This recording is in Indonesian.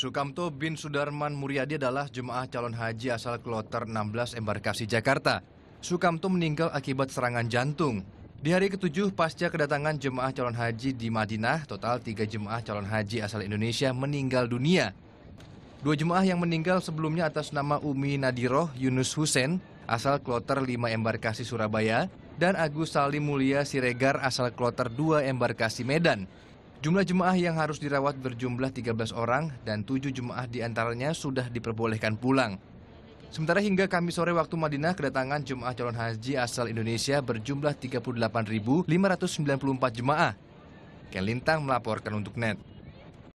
Sukamto bin Sudarman Muryadi adalah jemaah calon haji asal kloter 16 embarkasi Jakarta. Sukamto meninggal akibat serangan jantung. Di hari ketujuh pasca kedatangan jemaah calon haji di Madinah, total tiga jemaah calon haji asal Indonesia meninggal dunia. Dua jemaah yang meninggal sebelumnya atas nama Umi Nadiroh Yunus Husen asal kloter 5 embarkasi Surabaya dan Agus Salim Mulia Siregar asal kloter 2 embarkasi Medan. Jumlah jemaah yang harus dirawat berjumlah 13 orang dan 7 jemaah diantaranya sudah diperbolehkan pulang. Sementara hingga Kamis sore waktu Madinah, kedatangan jemaah calon haji asal Indonesia berjumlah 38.594 jemaah. Ken Lintang melaporkan untuk NET.